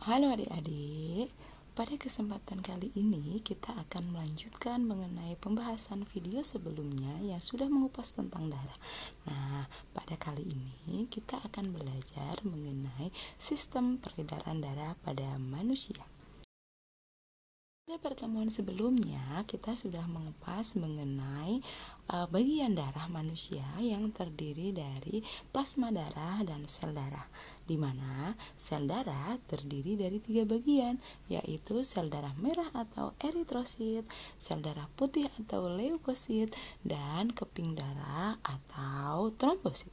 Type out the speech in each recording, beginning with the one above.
Halo adik-adik, pada kesempatan kali ini kita akan melanjutkan mengenai pembahasan video sebelumnya yang sudah mengupas tentang darah. Nah, pada kali ini kita akan belajar mengenai sistem peredaran darah pada manusia. Pada pertemuan sebelumnya, kita sudah mengupas mengenai uh, bagian darah manusia yang terdiri dari plasma darah dan sel darah, di mana sel darah terdiri dari tiga bagian, yaitu sel darah merah atau eritrosit, sel darah putih atau leukosit, dan keping darah atau trombosit.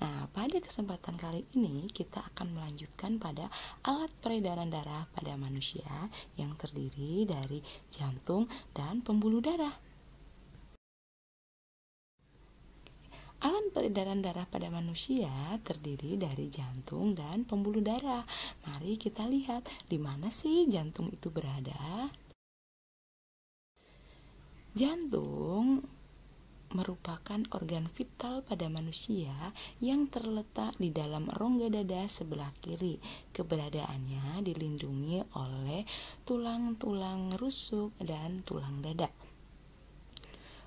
Nah, pada kesempatan kali ini kita akan melanjutkan pada alat peredaran darah pada manusia yang terdiri dari jantung dan pembuluh darah. Alat peredaran darah pada manusia terdiri dari jantung dan pembuluh darah. Mari kita lihat di mana sih jantung itu berada. Jantung merupakan organ vital pada manusia yang terletak di dalam rongga dada sebelah kiri. Keberadaannya dilindungi oleh tulang-tulang rusuk dan tulang dada.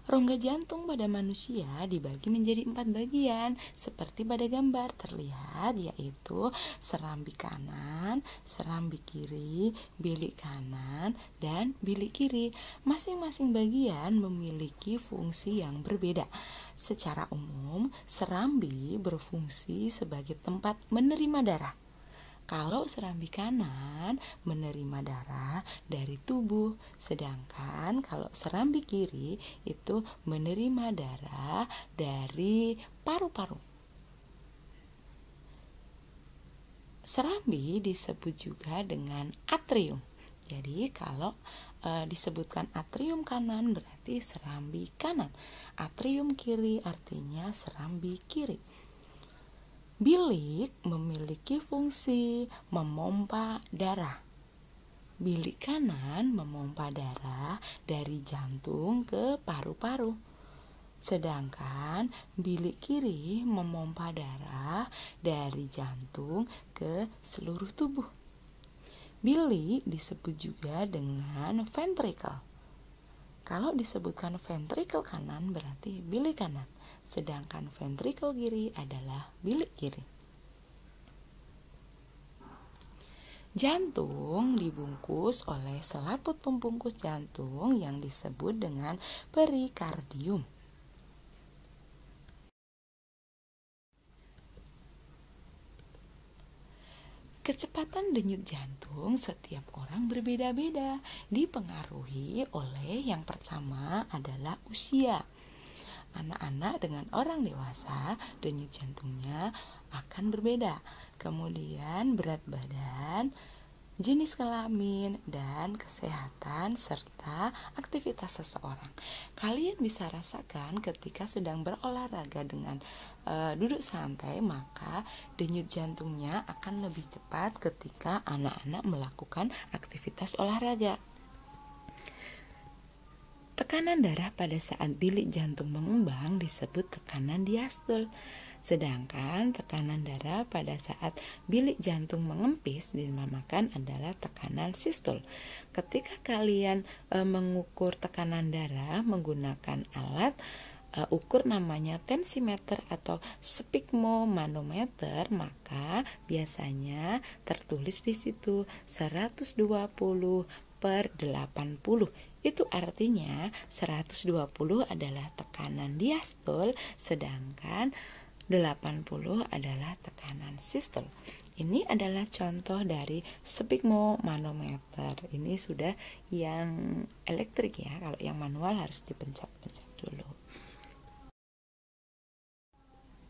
Rongga jantung pada manusia dibagi menjadi empat bagian seperti pada gambar terlihat yaitu serambi kanan, serambi kiri, bilik kanan, dan bilik kiri. Masing-masing bagian memiliki fungsi yang berbeda. Secara umum, serambi berfungsi sebagai tempat menerima darah. Kalau serambi kanan menerima darah dari tubuh, sedangkan kalau serambi kiri itu menerima darah dari paru-paru. Serambi disebut juga dengan atrium. Jadi kalau e, disebutkan atrium kanan berarti serambi kanan. Atrium kiri artinya serambi kiri. Bilik memiliki fungsi memompa darah. Bilik kanan memompa darah dari jantung ke paru-paru. Sedangkan bilik kiri memompa darah dari jantung ke seluruh tubuh. Bilik disebut juga dengan ventrikel. Kalau disebutkan ventrikel kanan berarti bilik kanan sedangkan ventrikel kiri adalah bilik kiri. Jantung dibungkus oleh selaput pembungkus jantung yang disebut dengan perikardium. Kecepatan denyut jantung setiap orang berbeda-beda, dipengaruhi oleh yang pertama adalah usia anak-anak dengan orang dewasa denyut jantungnya akan berbeda. Kemudian berat badan, jenis kelamin, dan kesehatan serta aktivitas seseorang. Kalian bisa rasakan ketika sedang berolahraga dengan e, duduk santai, maka denyut jantungnya akan lebih cepat ketika anak-anak melakukan aktivitas olahraga. Tekanan darah pada saat bilik jantung mengembang disebut tekanan diastol. Sedangkan tekanan darah pada saat bilik jantung mengempis dinamakan adalah tekanan sistol. Ketika kalian e, mengukur tekanan darah menggunakan alat e, ukur namanya tensimeter atau sphygmomanometer, maka biasanya tertulis di situ 120 per 80 itu artinya 120 adalah tekanan diastol sedangkan 80 adalah tekanan sistol. Ini adalah contoh dari spigmomanometer. Ini sudah yang elektrik ya. Kalau yang manual harus dipencet-pencet dulu.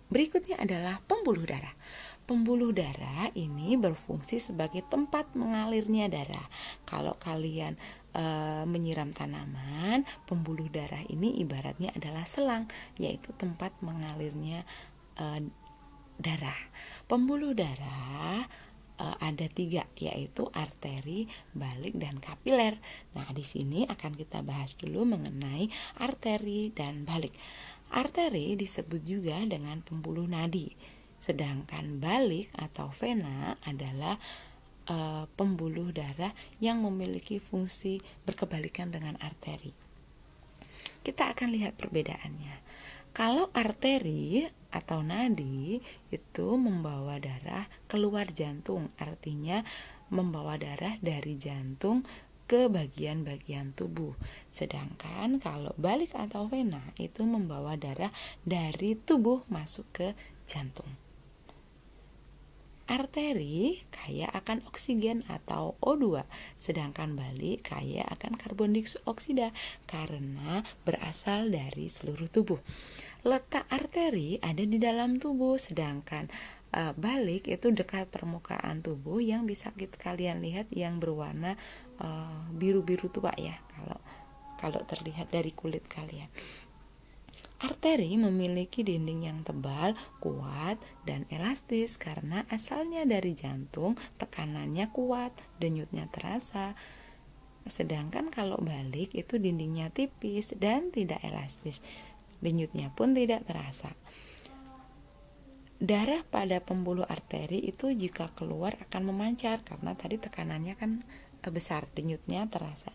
Berikutnya adalah pembuluh darah pembuluh darah ini berfungsi sebagai tempat mengalirnya darah. Kalau kalian e, menyiram tanaman, pembuluh darah ini ibaratnya adalah selang, yaitu tempat mengalirnya e, darah. Pembuluh darah e, ada tiga, yaitu arteri, balik, dan kapiler. Nah, di sini akan kita bahas dulu mengenai arteri dan balik. Arteri disebut juga dengan pembuluh nadi Sedangkan balik atau vena adalah e, pembuluh darah yang memiliki fungsi berkebalikan dengan arteri. Kita akan lihat perbedaannya. Kalau arteri atau nadi itu membawa darah keluar jantung, artinya membawa darah dari jantung ke bagian-bagian tubuh. Sedangkan kalau balik atau vena itu membawa darah dari tubuh masuk ke jantung. Arteri kaya akan oksigen atau O2, sedangkan balik kaya akan karbon dioksida karena berasal dari seluruh tubuh. Letak arteri ada di dalam tubuh, sedangkan e, balik itu dekat permukaan tubuh yang bisa kita kalian lihat yang berwarna eh, biru-biru e, tua ya kalau kalau terlihat dari kulit kalian. Arteri memiliki dinding yang tebal, kuat, dan elastis karena asalnya dari jantung, tekanannya kuat, denyutnya terasa. Sedangkan kalau balik itu dindingnya tipis dan tidak elastis. Denyutnya pun tidak terasa. Darah pada pembuluh arteri itu jika keluar akan memancar karena tadi tekanannya kan eh, besar, denyutnya terasa.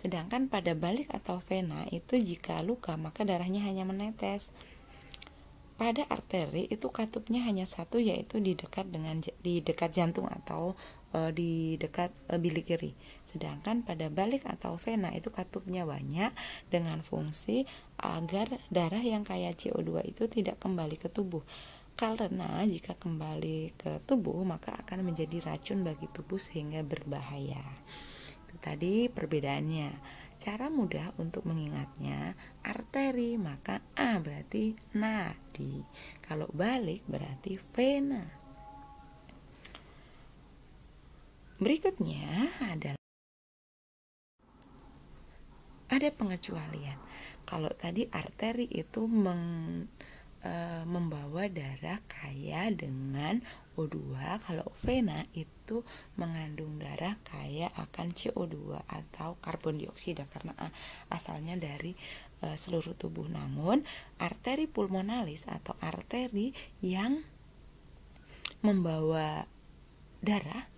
Sedangkan pada balik atau vena itu jika luka maka darahnya hanya menetes. Pada arteri itu katupnya hanya satu yaitu di dekat dengan di dekat jantung atau e, di dekat e, bilik kiri. Sedangkan pada balik atau vena itu katupnya banyak dengan fungsi agar darah yang kaya CO2 itu tidak kembali ke tubuh karena jika kembali ke tubuh maka akan menjadi racun bagi tubuh sehingga berbahaya. Tadi perbedaannya. Cara mudah untuk mengingatnya arteri, maka A berarti nadi. Kalau balik berarti vena. Berikutnya adalah ada pengecualian. Kalau tadi arteri itu meng e, membawa darah kaya dengan O2 kalau vena itu mengandung darah kaya akan CO2 atau karbon dioksida karena asalnya dari e, seluruh tubuh namun arteri pulmonalis atau arteri yang membawa darah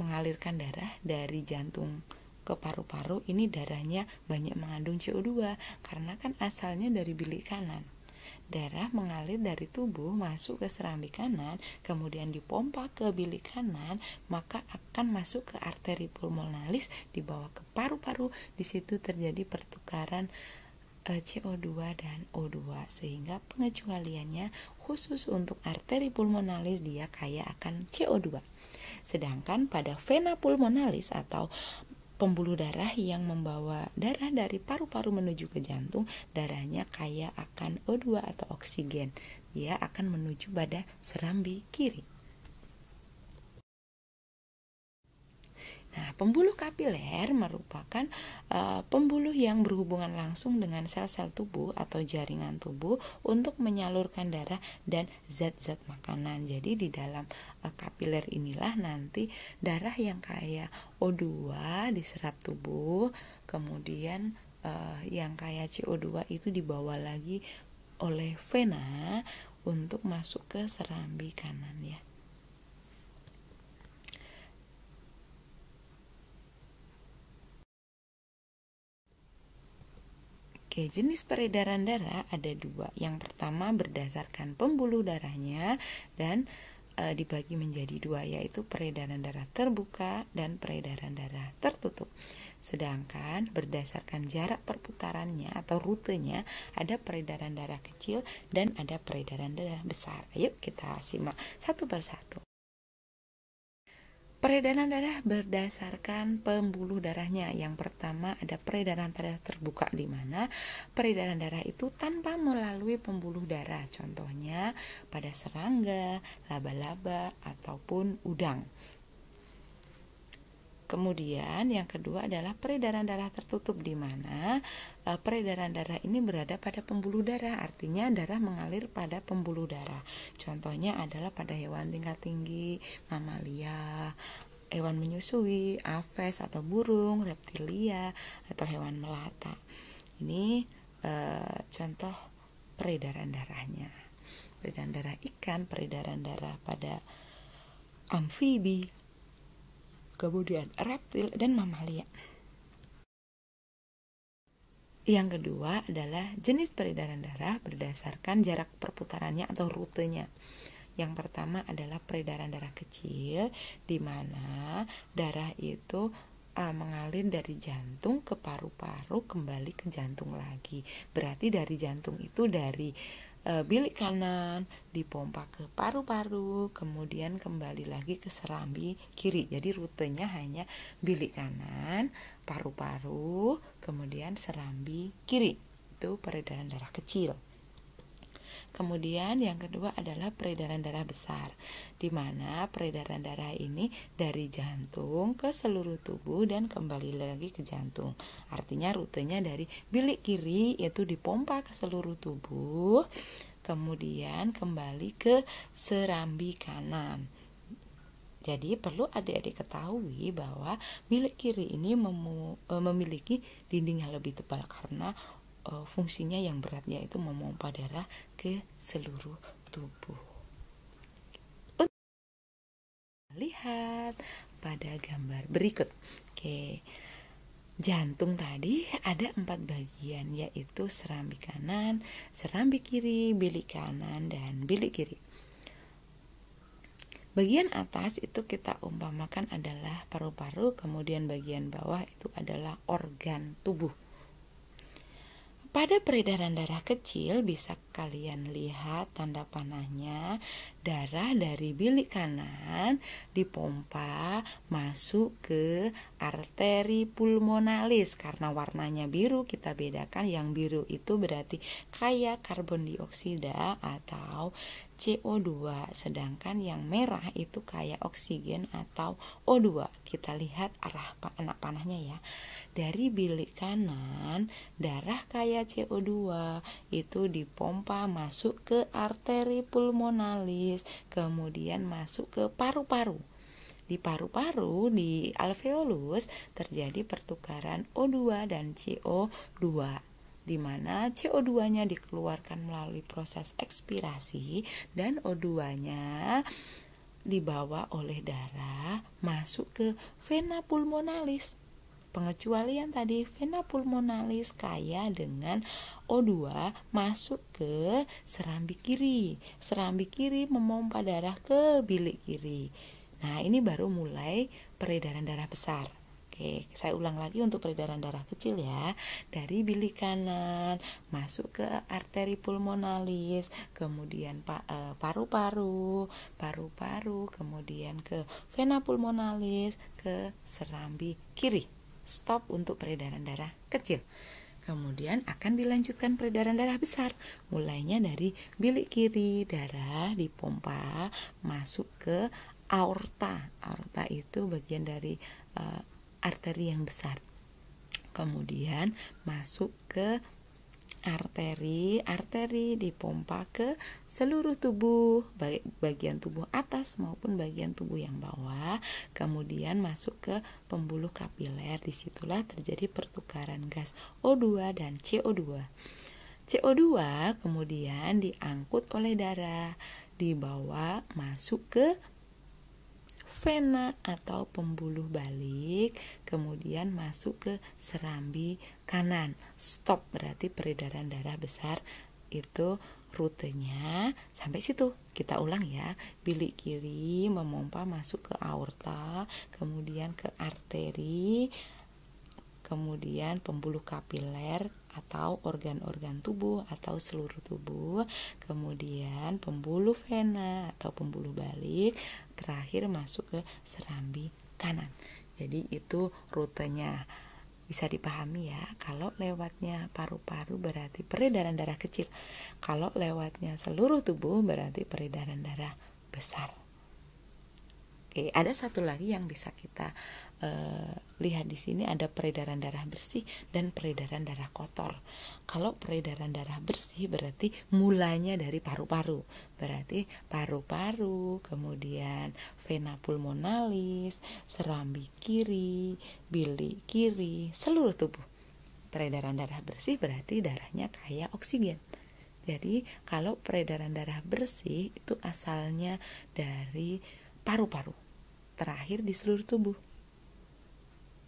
mengalirkan darah dari jantung ke paru-paru ini darahnya banyak mengandung CO2 karena kan asalnya dari bilik kanan Darah mengalir dari tubuh masuk ke serambi kanan, kemudian dipompa ke bilik kanan, maka akan masuk ke arteri pulmonalis, dibawa ke paru-paru. Di situ terjadi pertukaran eh, CO2 dan O2 sehingga pengecualiannya khusus untuk arteri pulmonalis dia kaya akan CO2. Sedangkan pada vena pulmonalis atau pembuluh darah yang membawa darah dari paru-paru menuju ke jantung, darahnya kaya akan O2 atau oksigen. Dia akan menuju pada serambi kiri. Nah, pembuluh kapiler merupakan uh, pembuluh yang berhubungan langsung dengan sel-sel tubuh atau jaringan tubuh untuk menyalurkan darah dan zat-zat makanan. Jadi di dalam uh, kapiler inilah nanti darah yang kaya O2 diserap tubuh, kemudian uh, yang kaya CO2 itu dibawa lagi oleh vena untuk masuk ke serambi kanan ya. Oke, jenis peredaran darah ada dua. Yang pertama berdasarkan pembuluh darahnya dan e, dibagi menjadi dua, yaitu peredaran darah terbuka dan peredaran darah tertutup. Sedangkan berdasarkan jarak perputarannya atau rutenya ada peredaran darah kecil dan ada peredaran darah besar. Ayo kita simak satu persatu. Peredaran darah berdasarkan pembuluh darahnya. Yang pertama ada peredaran darah terbuka di mana peredaran darah itu tanpa melalui pembuluh darah. Contohnya pada serangga, laba-laba ataupun udang. Kemudian yang kedua adalah peredaran darah tertutup di mana e, peredaran darah ini berada pada pembuluh darah, artinya darah mengalir pada pembuluh darah. Contohnya adalah pada hewan tingkat tinggi, mamalia, hewan menyusui, aves atau burung, reptilia atau hewan melata. Ini e, contoh peredaran darahnya. Peredaran darah ikan, peredaran darah pada amfibi, kemudian reptil dan mamalia. Yang kedua adalah jenis peredaran darah berdasarkan jarak perputarannya atau rutenya. Yang pertama adalah peredaran darah kecil, di mana darah itu e, mengalir dari jantung ke paru-paru kembali ke jantung lagi. Berarti dari jantung itu dari e, bilik kanan, dipompa ke paru-paru, kemudian kembali lagi ke serambi kiri. Jadi rutenya hanya bilik kanan, paru-paru, kemudian serambi kiri. Itu peredaran darah kecil. Kemudian yang kedua adalah peredaran darah besar, di mana peredaran darah ini dari jantung ke seluruh tubuh dan kembali lagi ke jantung. Artinya rutenya dari bilik kiri yaitu dipompa ke seluruh tubuh, kemudian kembali ke serambi kanan. Jadi perlu adik-adik ketahui bahwa bilik kiri ini eh, memiliki dinding yang lebih tebal karena uh, fungsinya yang berat yaitu memompa darah ke seluruh tubuh. Lihat pada gambar berikut. Oke. Jantung tadi ada empat bagian yaitu serambi kanan, serambi kiri, bilik kanan dan bilik kiri. Bagian atas itu kita umpamakan adalah paru-paru, kemudian bagian bawah itu adalah organ tubuh. Pada peredaran darah kecil bisa kalian lihat tanda panahnya darah dari bilik kanan dipompa masuk ke arteri pulmonalis karena warnanya biru kita bedakan yang biru itu berarti kaya karbon dioksida atau CO2 sedangkan yang merah itu kayak oksigen atau O2 kita lihat arah anak panahnya ya dari bilik kanan darah kaya CO2 itu dipompa masuk ke arteri pulmonalis kemudian masuk ke paru-paru di paru-paru di alveolus terjadi pertukaran O2 dan CO2 di mana CO2-nya dikeluarkan melalui proses ekspirasi dan O2-nya dibawa oleh darah masuk ke vena pulmonalis. Pengecualian tadi vena pulmonalis kaya dengan O2 masuk ke serambi kiri. Serambi kiri memompa darah ke bilik kiri. Nah, ini baru mulai peredaran darah besar. Oke, saya ulang lagi untuk peredaran darah kecil ya. Dari bilik kanan masuk ke arteri pulmonalis, kemudian e, paru-paru, paru-paru, kemudian ke vena pulmonalis, ke serambi kiri. Stop untuk peredaran darah kecil. Kemudian akan dilanjutkan peredaran darah besar, mulainya dari bilik kiri, darah dipompa masuk ke aorta. Aorta itu bagian dari e, arteri yang besar. Kemudian masuk ke arteri, arteri dipompa ke seluruh tubuh, baik bagian tubuh atas maupun bagian tubuh yang bawah. Kemudian masuk ke pembuluh kapiler, disitulah terjadi pertukaran gas O2 dan CO2. CO2 kemudian diangkut oleh darah, dibawa masuk ke vena atau pembuluh balik, kemudian masuk ke serambi kanan. Stop berarti peredaran darah besar itu rutenya sampai situ. Kita ulang ya. Bilik kiri memompa masuk ke aorta, kemudian ke arteri, kemudian pembuluh kapiler atau organ-organ tubuh atau seluruh tubuh, kemudian pembuluh vena atau pembuluh balik, terakhir masuk ke serambi kanan. Jadi itu rutenya bisa dipahami ya. Kalau lewatnya paru-paru berarti peredaran darah kecil. Kalau lewatnya seluruh tubuh berarti peredaran darah besar. Oke, ada satu lagi yang bisa kita e, lihat di sini ada peredaran darah bersih dan peredaran darah kotor. Kalau peredaran darah bersih berarti mulanya dari paru-paru. Berarti paru-paru, kemudian vena pulmonalis, serambi kiri, bilik kiri, seluruh tubuh. Peredaran darah bersih berarti darahnya kaya oksigen. Jadi kalau peredaran darah bersih itu asalnya dari paru-paru. Terakhir di seluruh tubuh.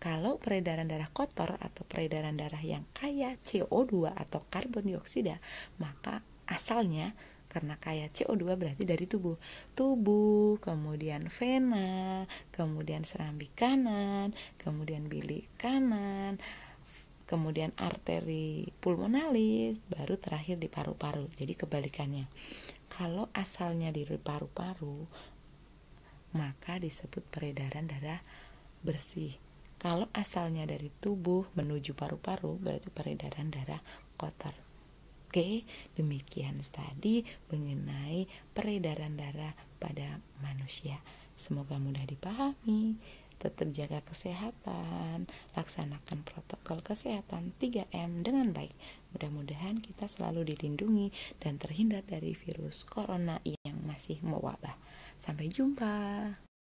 Kalau peredaran darah kotor atau peredaran darah yang kaya CO2 atau karbon dioksida, maka asalnya karena kaya CO2 berarti dari tubuh. Tubuh, kemudian vena, kemudian serambi kanan, kemudian bilik kanan, kemudian arteri pulmonalis, baru terakhir di paru-paru. Jadi kebalikannya. Kalau asalnya di paru-paru, maka disebut peredaran darah bersih. Kalau asalnya dari tubuh menuju paru-paru berarti peredaran darah kotor. Oke, demikian tadi mengenai peredaran darah pada manusia. Semoga mudah dipahami. Tetap jaga kesehatan, laksanakan protokol kesehatan 3M dengan baik. Mudah-mudahan kita selalu dilindungi dan terhindar dari virus corona yang masih mewabah. Sampai jumpa.